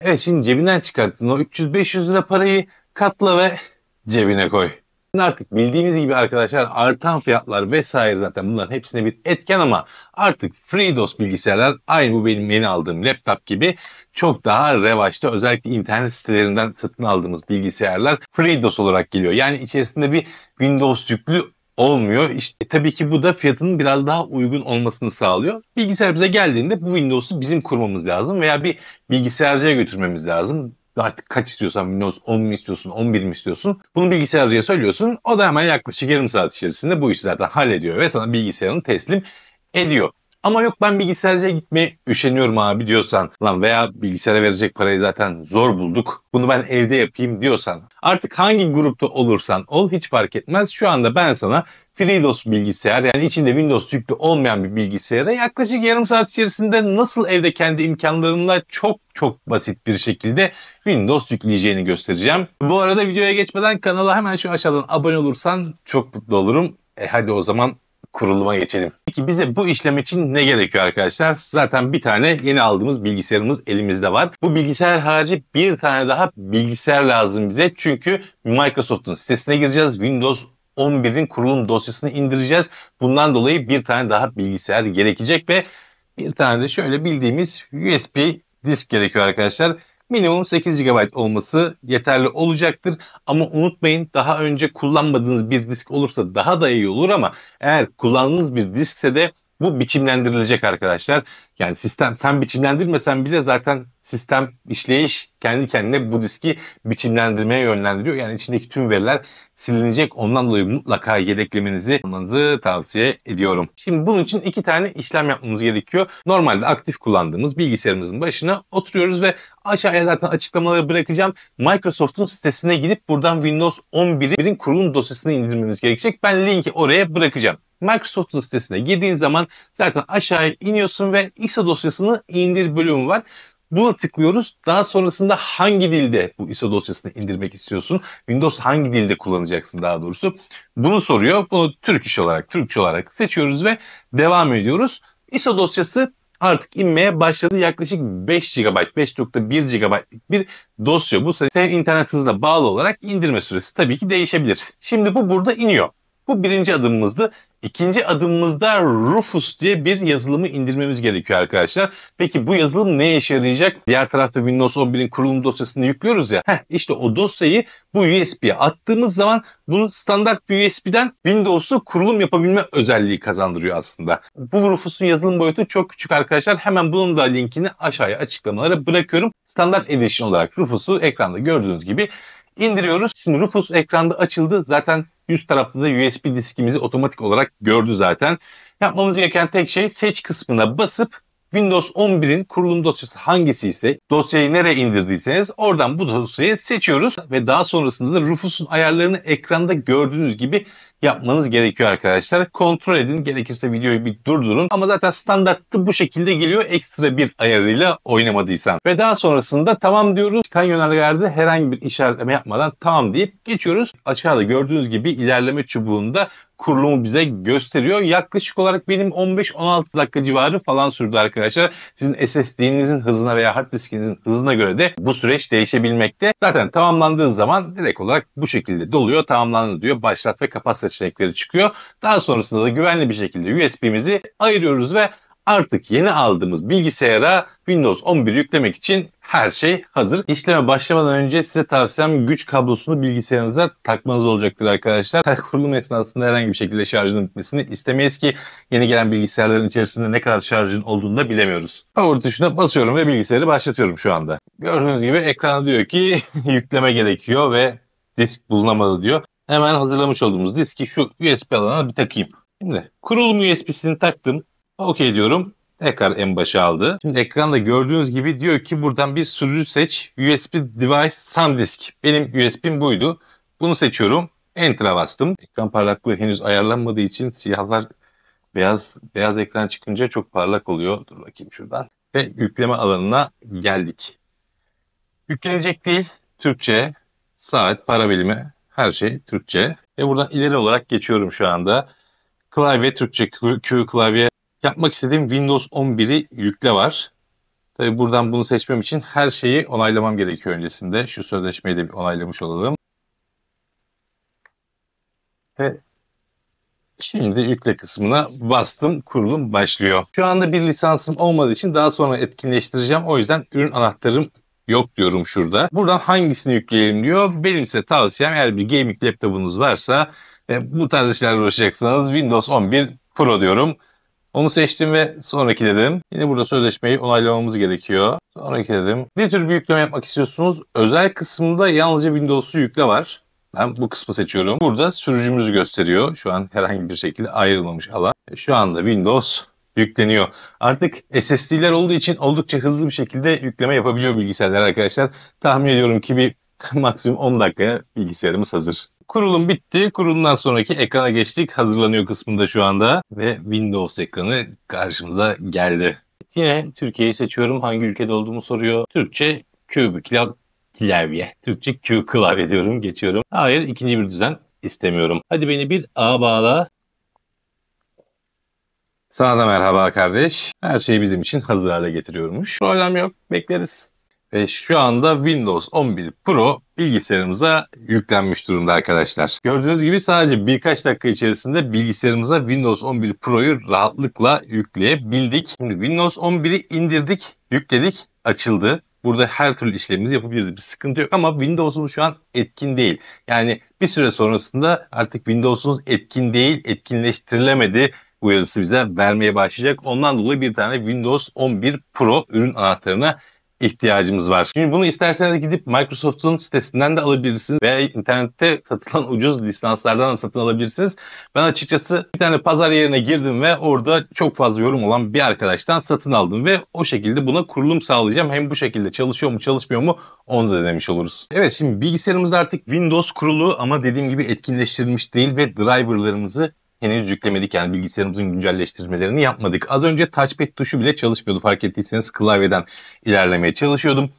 Evet şimdi cebinden çıkarttın o 300-500 lira parayı katla ve cebine koy. Artık bildiğimiz gibi arkadaşlar artan fiyatlar vesaire zaten bunların hepsine bir etken ama artık FreeDOS bilgisayarlar aynı bu benim yeni aldığım laptop gibi çok daha revaçta özellikle internet sitelerinden satın aldığımız bilgisayarlar FreeDOS olarak geliyor. Yani içerisinde bir Windows yüklü olmuyor. İşte, e, tabii ki bu da fiyatının biraz daha uygun olmasını sağlıyor. Bilgisayar bize geldiğinde bu Windows'u bizim kurmamız lazım veya bir bilgisayarcıya götürmemiz lazım. Artık kaç istiyorsan Windows 10 mu istiyorsun 11 mi istiyorsun bunu bilgisayarcıya söylüyorsun. O da hemen yaklaşık yarım saat içerisinde bu işi zaten hallediyor ve sana bilgisayarını teslim ediyor. Ama yok ben bilgisayarcıya gitmeye üşeniyorum abi diyorsan lan veya bilgisayara verecek parayı zaten zor bulduk. Bunu ben evde yapayım diyorsan artık hangi grupta olursan ol hiç fark etmez. Şu anda ben sana FreeDOS bilgisayar yani içinde Windows yüklü olmayan bir bilgisayara yaklaşık yarım saat içerisinde nasıl evde kendi imkanlarımla çok çok basit bir şekilde Windows yükleyeceğini göstereceğim. Bu arada videoya geçmeden kanala hemen şu aşağıdan abone olursan çok mutlu olurum. E hadi o zaman kuruluma geçelim. Peki bize bu işlem için ne gerekiyor arkadaşlar? Zaten bir tane yeni aldığımız bilgisayarımız elimizde var. Bu bilgisayar harici bir tane daha bilgisayar lazım bize. Çünkü Microsoft'un sitesine gireceğiz. Windows 11'in kurulum dosyasını indireceğiz. Bundan dolayı bir tane daha bilgisayar gerekecek ve bir tane de şöyle bildiğimiz USB disk gerekiyor arkadaşlar minimum 8 GB olması yeterli olacaktır. Ama unutmayın daha önce kullanmadığınız bir disk olursa daha da iyi olur ama eğer kullandığınız bir diskse de bu biçimlendirilecek arkadaşlar. Yani sistem sen biçimlendirmesen bile zaten sistem işleyiş kendi kendine bu diski biçimlendirmeye yönlendiriyor. Yani içindeki tüm veriler silinecek. Ondan dolayı mutlaka yedeklemenizi almanızı tavsiye ediyorum. Şimdi bunun için iki tane işlem yapmamız gerekiyor. Normalde aktif kullandığımız bilgisayarımızın başına oturuyoruz ve aşağıya zaten açıklamaları bırakacağım. Microsoft'un sitesine gidip buradan Windows 11'in kurulum dosyasını indirmemiz gerekecek. Ben linki oraya bırakacağım. Microsoft'un sitesine girdiğin zaman zaten aşağıya iniyorsun ve ISO dosyasını indir bölümü var. Buna tıklıyoruz. Daha sonrasında hangi dilde bu ISO dosyasını indirmek istiyorsun? Windows hangi dilde kullanacaksın daha doğrusu? Bunu soruyor. Bunu Türk iş olarak, Türkçe olarak seçiyoruz ve devam ediyoruz. ISO dosyası artık inmeye başladı. Yaklaşık 5 GB, 5.1 GB'lik bir dosya. Bu senin internet hızına bağlı olarak indirme süresi tabii ki değişebilir. Şimdi bu burada iniyor. Bu birinci adımımızdı. İkinci adımımızda Rufus diye bir yazılımı indirmemiz gerekiyor arkadaşlar. Peki bu yazılım ne işe yarayacak? Diğer tarafta Windows 11'in kurulum dosyasını yüklüyoruz ya. Heh, işte o dosyayı bu USB'ye attığımız zaman bunu standart bir USB'den Windows'u kurulum yapabilme özelliği kazandırıyor aslında. Bu Rufus'un yazılım boyutu çok küçük arkadaşlar. Hemen bunun da linkini aşağıya açıklamalara bırakıyorum. Standart Edition olarak Rufus'u ekranda gördüğünüz gibi indiriyoruz. Şimdi Rufus ekranda açıldı. Zaten Üst tarafta da USB diskimizi otomatik olarak gördü zaten. Yapmamız gereken tek şey seç kısmına basıp Windows 11'in kurulum dosyası hangisi ise dosyayı nereye indirdiyseniz oradan bu dosyayı seçiyoruz ve daha sonrasında da Rufus'un ayarlarını ekranda gördüğünüz gibi yapmanız gerekiyor arkadaşlar. Kontrol edin gerekirse videoyu bir durdurun ama zaten standartta bu şekilde geliyor ekstra bir ayarıyla oynamadıysan. Ve daha sonrasında tamam diyoruz. Çıkan yönergelerde herhangi bir işaretleme yapmadan tamam deyip geçiyoruz. Aşağıda gördüğünüz gibi ilerleme çubuğunda kurulumu bize gösteriyor. Yaklaşık olarak benim 15-16 dakika civarı falan sürdü arkadaşlar. Sizin SSD'nizin hızına veya hard diskinizin hızına göre de bu süreç değişebilmekte. Zaten tamamlandığı zaman direkt olarak bu şekilde doluyor. Tamamlandı diyor. Başlat ve kapat seçenekleri çıkıyor. Daha sonrasında da güvenli bir şekilde USB'mizi ayırıyoruz ve artık yeni aldığımız bilgisayara Windows 11 yüklemek için her şey hazır. İşleme başlamadan önce size tavsiyem güç kablosunu bilgisayarınıza takmanız olacaktır arkadaşlar. Her kurulum esnasında herhangi bir şekilde şarjın bitmesini istemeyiz ki yeni gelen bilgisayarların içerisinde ne kadar şarjın olduğunu da bilemiyoruz. Power tuşuna basıyorum ve bilgisayarı başlatıyorum şu anda. Gördüğünüz gibi ekranda diyor ki yükleme gerekiyor ve disk bulunamadı diyor. Hemen hazırlamış olduğumuz diski şu USB alana bir takayım. Şimdi kurulum USB'sini taktım. Okey diyorum. Tekrar en başa aldı. Şimdi ekranda gördüğünüz gibi diyor ki buradan bir sürücü seç. USB device SanDisk. Benim USB'm buydu. Bunu seçiyorum. Enter'a bastım. Ekran parlaklığı henüz ayarlanmadığı için siyahlar beyaz beyaz ekran çıkınca çok parlak oluyor. Dur bakayım şuradan. Ve yükleme alanına geldik. Yüklenecek değil. Türkçe, saat, para bilimi her şey Türkçe. Ve buradan ileri olarak geçiyorum şu anda. Klavye Türkçe, Q klavye Yapmak istediğim Windows 11'i yükle var. Tabi buradan bunu seçmem için her şeyi onaylamam gerekiyor öncesinde. Şu sözleşmeyi de bir onaylamış olalım. Ve şimdi yükle kısmına bastım. Kurulum başlıyor. Şu anda bir lisansım olmadığı için daha sonra etkinleştireceğim. O yüzden ürün anahtarım yok diyorum şurada. Buradan hangisini yükleyelim diyor. Benim ise tavsiyem eğer bir gaming laptopunuz varsa e, bu tarz işlerle uğraşacaksanız Windows 11 Pro diyorum. Onu seçtim ve sonraki dedim. Yine burada sözleşmeyi onaylamamız gerekiyor. Sonraki dedim. Ne tür bir yükleme yapmak istiyorsunuz? Özel kısmında yalnızca Windows'u yükle var. Ben bu kısmı seçiyorum. Burada sürücümüzü gösteriyor. Şu an herhangi bir şekilde ayrılmamış alan. Şu anda Windows yükleniyor. Artık SSD'ler olduğu için oldukça hızlı bir şekilde yükleme yapabiliyor bilgisayarlar arkadaşlar. Tahmin ediyorum ki bir maksimum 10 dakikaya bilgisayarımız hazır. Kurulum bitti. Kurulumdan sonraki ekrana geçtik. Hazırlanıyor kısmında şu anda ve Windows ekranı karşımıza geldi. Yine Türkiye'yi seçiyorum. Hangi ülkede olduğumu soruyor. Türkçe Q klavye. Türkçe Q klavye diyorum. Geçiyorum. Hayır ikinci bir düzen istemiyorum. Hadi beni bir A bağla. Sana da merhaba kardeş. Her şeyi bizim için hazır hale getiriyormuş. Problem yok. Bekleriz ve şu anda Windows 11 Pro bilgisayarımıza yüklenmiş durumda arkadaşlar. Gördüğünüz gibi sadece birkaç dakika içerisinde bilgisayarımıza Windows 11 Pro'yu rahatlıkla yükleyebildik. Şimdi Windows 11'i indirdik, yükledik, açıldı. Burada her türlü işlemimizi yapabiliriz. Bir sıkıntı yok ama Windows'umuz şu an etkin değil. Yani bir süre sonrasında artık Windows'unuz etkin değil, etkinleştirilemedi uyarısı bize vermeye başlayacak. Ondan dolayı bir tane Windows 11 Pro ürün anahtarına ihtiyacımız var. Şimdi bunu isterseniz gidip Microsoft'un sitesinden de alabilirsiniz veya internette satılan ucuz lisanslardan da satın alabilirsiniz. Ben açıkçası bir tane pazar yerine girdim ve orada çok fazla yorum olan bir arkadaştan satın aldım ve o şekilde buna kurulum sağlayacağım. Hem bu şekilde çalışıyor mu çalışmıyor mu onu da denemiş oluruz. Evet şimdi bilgisayarımızda artık Windows kurulu ama dediğim gibi etkinleştirilmiş değil ve driverlarımızı henüz yüklemedik. Yani bilgisayarımızın güncelleştirmelerini yapmadık. Az önce touchpad tuşu bile çalışmıyordu. Fark ettiyseniz klavyeden ilerlemeye çalışıyordum.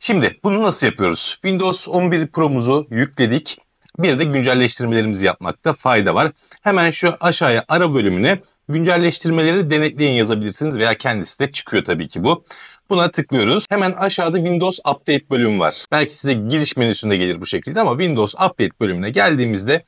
Şimdi bunu nasıl yapıyoruz? Windows 11 Pro'muzu yükledik. Bir de güncelleştirmelerimizi yapmakta fayda var. Hemen şu aşağıya ara bölümüne güncelleştirmeleri denetleyin yazabilirsiniz veya kendisi de çıkıyor tabii ki bu. Buna tıklıyoruz. Hemen aşağıda Windows Update bölümü var. Belki size giriş menüsünde gelir bu şekilde ama Windows Update bölümüne geldiğimizde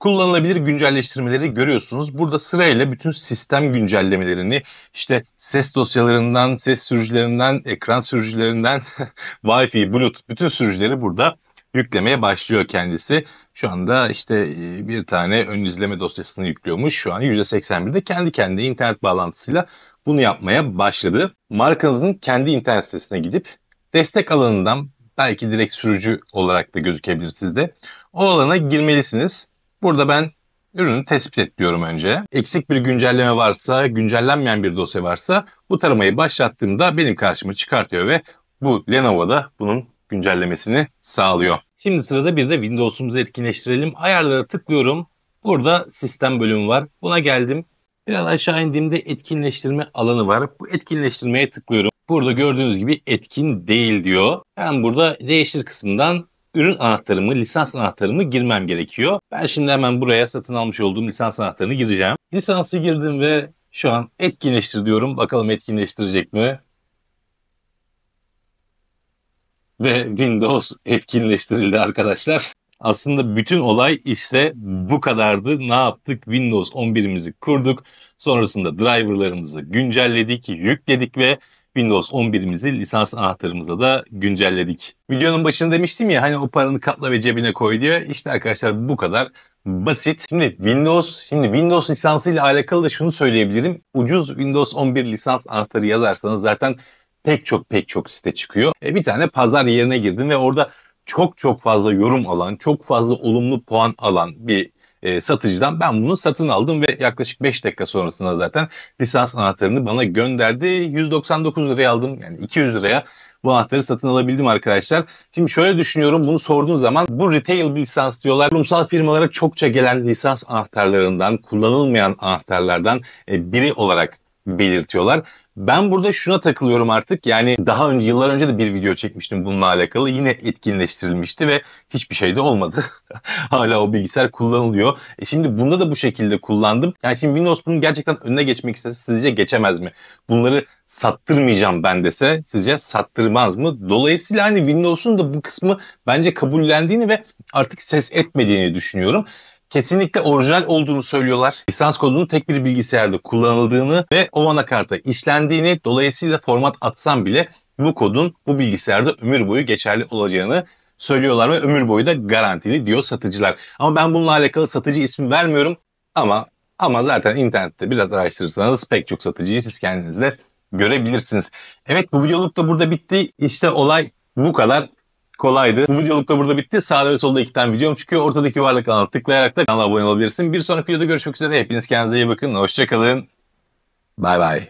kullanılabilir güncelleştirmeleri görüyorsunuz. Burada sırayla bütün sistem güncellemelerini işte ses dosyalarından, ses sürücülerinden, ekran sürücülerinden, Wi-Fi, Bluetooth bütün sürücüleri burada yüklemeye başlıyor kendisi. Şu anda işte e, bir tane ön izleme dosyasını yüklüyormuş. Şu an %81'de kendi kendine internet bağlantısıyla bunu yapmaya başladı. Markanızın kendi internet sitesine gidip destek alanından belki direkt sürücü olarak da gözükebilir sizde. O alana girmelisiniz. Burada ben ürünü tespit et diyorum önce. Eksik bir güncelleme varsa, güncellenmeyen bir dosya varsa bu taramayı başlattığımda benim karşıma çıkartıyor ve bu Lenovo da bunun güncellemesini sağlıyor. Şimdi sırada bir de Windows'umuzu etkinleştirelim. Ayarlara tıklıyorum. Burada sistem bölümü var. Buna geldim. Biraz aşağı indiğimde etkinleştirme alanı var. Bu etkinleştirmeye tıklıyorum. Burada gördüğünüz gibi etkin değil diyor. Ben burada değiştir kısmından ürün anahtarımı, lisans anahtarımı girmem gerekiyor. Ben şimdi hemen buraya satın almış olduğum lisans anahtarını gireceğim. Lisansı girdim ve şu an etkinleştir diyorum. Bakalım etkinleştirecek mi? Ve Windows etkinleştirildi arkadaşlar. Aslında bütün olay işte bu kadardı. Ne yaptık? Windows 11'imizi kurduk. Sonrasında driverlarımızı güncelledik, yükledik ve Windows 11'imizi lisans anahtarımıza da güncelledik. Videonun başında demiştim ya hani o paranı katla ve cebine koy diyor. İşte arkadaşlar bu kadar basit. Şimdi Windows şimdi Windows lisansı ile alakalı da şunu söyleyebilirim. Ucuz Windows 11 lisans anahtarı yazarsanız zaten pek çok pek çok site çıkıyor. E, bir tane pazar yerine girdim ve orada çok çok fazla yorum alan, çok fazla olumlu puan alan bir e, satıcıdan ben bunu satın aldım ve yaklaşık 5 dakika sonrasında zaten lisans anahtarını bana gönderdi. 199 liraya aldım yani 200 liraya bu anahtarı satın alabildim arkadaşlar. Şimdi şöyle düşünüyorum bunu sorduğun zaman bu retail bir lisans diyorlar. Kurumsal firmalara çokça gelen lisans anahtarlarından kullanılmayan anahtarlardan e, biri olarak belirtiyorlar. Ben burada şuna takılıyorum artık. Yani daha önce yıllar önce de bir video çekmiştim bununla alakalı. Yine etkinleştirilmişti ve hiçbir şey de olmadı. Hala o bilgisayar kullanılıyor. E şimdi bunda da bu şekilde kullandım. Yani şimdi Windows bunun gerçekten önüne geçmek istese sizce geçemez mi? Bunları sattırmayacağım ben dese sizce sattırmaz mı? Dolayısıyla hani Windows'un da bu kısmı bence kabullendiğini ve artık ses etmediğini düşünüyorum kesinlikle orijinal olduğunu söylüyorlar. Lisans kodunun tek bir bilgisayarda kullanıldığını ve o anakarta işlendiğini dolayısıyla format atsam bile bu kodun bu bilgisayarda ömür boyu geçerli olacağını söylüyorlar ve ömür boyu da garantili diyor satıcılar. Ama ben bununla alakalı satıcı ismi vermiyorum ama ama zaten internette biraz araştırırsanız pek çok satıcıyı siz kendiniz de görebilirsiniz. Evet bu videoluk da burada bitti. İşte olay bu kadar kolaydı. Bu videoluk da burada bitti. Sağda ve solda iki tane videom çıkıyor. Ortadaki varlık kanalı tıklayarak da kanala abone olabilirsin. Bir sonraki videoda görüşmek üzere. Hepiniz kendinize iyi bakın. Hoşçakalın. Bay bay.